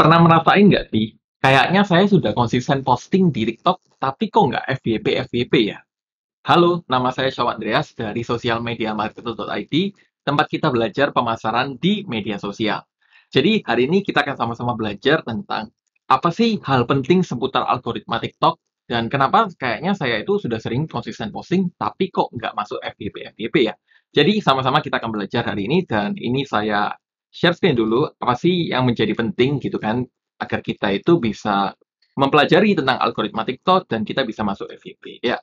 pernah merasain nggak sih? Kayaknya saya sudah konsisten posting di TikTok, tapi kok nggak FYP FYP ya? Halo, nama saya Syaw Andreas dari sosialmediamarketer.id, tempat kita belajar pemasaran di media sosial. Jadi hari ini kita akan sama-sama belajar tentang apa sih hal penting seputar algoritma TikTok dan kenapa kayaknya saya itu sudah sering konsisten posting, tapi kok nggak masuk FYP FYP ya? Jadi sama-sama kita akan belajar hari ini dan ini saya share screen dulu apa sih yang menjadi penting gitu kan agar kita itu bisa mempelajari tentang algoritma TikTok dan kita bisa masuk FYP ya.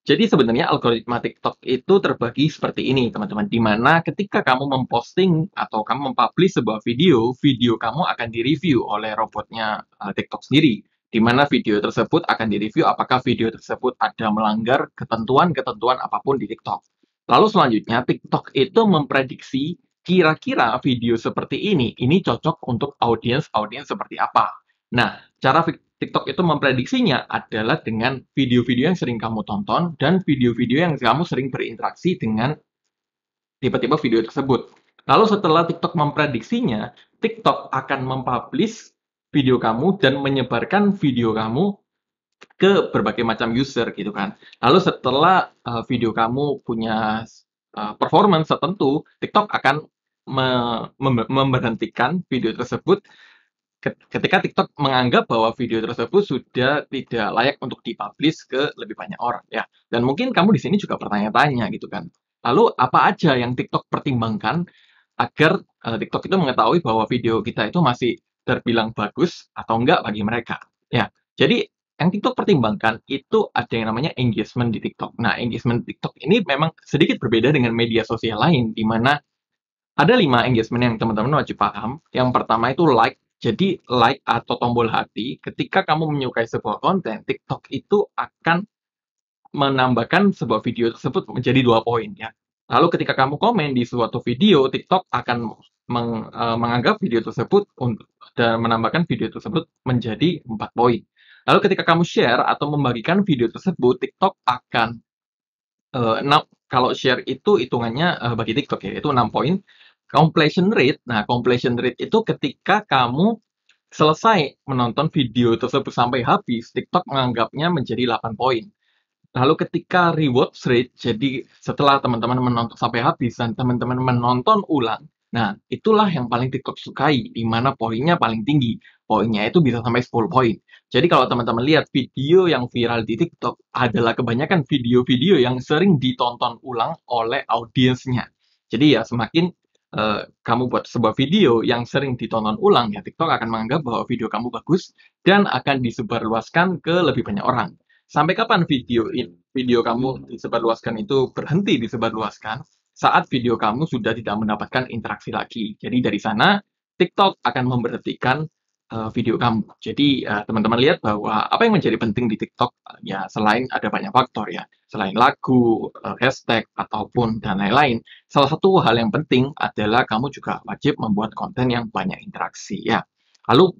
Jadi sebenarnya algoritma TikTok itu terbagi seperti ini teman-teman Dimana ketika kamu memposting atau kamu mempublish sebuah video, video kamu akan direview oleh robotnya eh, TikTok sendiri Dimana video tersebut akan direview apakah video tersebut ada melanggar ketentuan-ketentuan apapun di TikTok. Lalu selanjutnya TikTok itu memprediksi kira-kira video seperti ini, ini cocok untuk audiens-audiens seperti apa. Nah, cara TikTok itu memprediksinya adalah dengan video-video yang sering kamu tonton dan video-video yang kamu sering berinteraksi dengan tipe-tipe video tersebut. Lalu setelah TikTok memprediksinya, TikTok akan mempublish video kamu dan menyebarkan video kamu ke berbagai macam user gitu kan. Lalu setelah uh, video kamu punya uh, performance tertentu, TikTok akan memberhentikan video tersebut ketika TikTok menganggap bahwa video tersebut sudah tidak layak untuk dipublish ke lebih banyak orang ya. Dan mungkin kamu di sini juga bertanya-tanya gitu kan. Lalu apa aja yang TikTok pertimbangkan agar uh, TikTok itu mengetahui bahwa video kita itu masih terbilang bagus atau enggak bagi mereka. Ya. Jadi yang TikTok pertimbangkan itu ada yang namanya engagement di TikTok. Nah, engagement TikTok ini memang sedikit berbeda dengan media sosial lain di mana ada lima engagement yang teman-teman wajib paham. Yang pertama itu like. Jadi like atau tombol hati, ketika kamu menyukai sebuah konten, TikTok itu akan menambahkan sebuah video tersebut menjadi dua poin ya. Lalu ketika kamu komen di suatu video, TikTok akan meng, e, menganggap video tersebut untuk, dan menambahkan video tersebut menjadi empat poin. Lalu ketika kamu share atau membagikan video tersebut, TikTok akan e, nah, kalau share itu hitungannya e, bagi TikTok ya, itu enam poin. Completion rate, nah completion rate itu ketika kamu selesai menonton video tersebut sampai habis, TikTok menganggapnya menjadi 8 poin. Lalu ketika reward rate, jadi setelah teman-teman menonton sampai habis dan teman-teman menonton ulang, nah itulah yang paling TikTok sukai, di mana poinnya paling tinggi. Poinnya itu bisa sampai 10 poin. Jadi kalau teman-teman lihat video yang viral di TikTok adalah kebanyakan video-video yang sering ditonton ulang oleh audiensnya. Jadi ya semakin Eh, kamu buat sebuah video yang sering ditonton ulang, ya TikTok akan menganggap bahwa video kamu bagus dan akan disebarluaskan ke lebih banyak orang. Sampai kapan video video kamu disebarluaskan itu berhenti disebarluaskan saat video kamu sudah tidak mendapatkan interaksi lagi. Jadi dari sana TikTok akan memberhentikan uh, video kamu. Jadi eh, teman-teman uh, lihat bahwa apa yang menjadi penting di TikTok ya selain ada banyak faktor ya, selain lagu, uh, hashtag ataupun dan lain-lain. Salah satu hal yang penting adalah kamu juga wajib membuat konten yang banyak interaksi ya. Lalu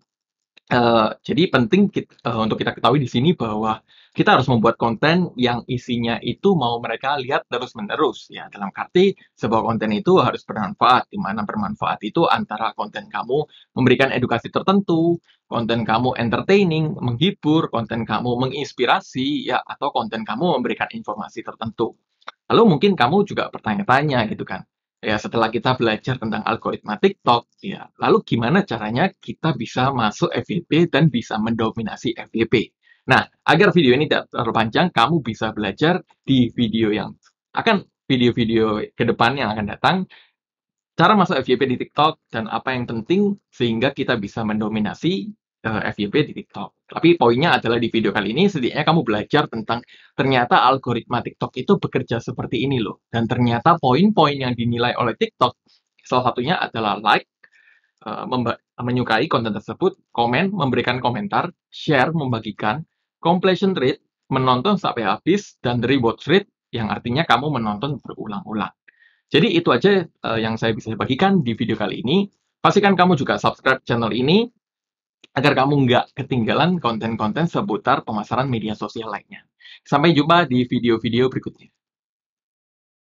Uh, jadi penting kita, uh, eh, untuk kita ketahui di sini bahwa kita harus membuat konten yang isinya itu mau mereka lihat terus-menerus, ya. Dalam arti sebuah konten itu harus bermanfaat, di mana bermanfaat itu antara konten kamu memberikan edukasi tertentu, konten kamu entertaining, menghibur, konten kamu menginspirasi, ya, atau konten kamu memberikan informasi tertentu. Lalu mungkin kamu juga bertanya-tanya gitu kan ya setelah kita belajar tentang algoritma TikTok, ya lalu gimana caranya kita bisa masuk FYP dan bisa mendominasi FYP. Nah, agar video ini tidak terlalu panjang, kamu bisa belajar di video yang akan video-video ke depan yang akan datang cara masuk FYP di TikTok dan apa yang penting sehingga kita bisa mendominasi eh, FYP di TikTok. Tapi poinnya adalah di video kali ini setidaknya kamu belajar tentang ternyata algoritma TikTok itu bekerja seperti ini loh. Dan ternyata poin-poin yang dinilai oleh TikTok salah satunya adalah like, eh, menyukai konten tersebut, komen, memberikan komentar, share, membagikan, completion rate, menonton sampai habis, dan reward rate yang artinya kamu menonton berulang-ulang. Jadi itu aja eh, yang saya bisa bagikan di video kali ini. Pastikan kamu juga subscribe channel ini agar kamu nggak ketinggalan konten-konten seputar pemasaran media sosial lainnya. Sampai jumpa di video-video berikutnya.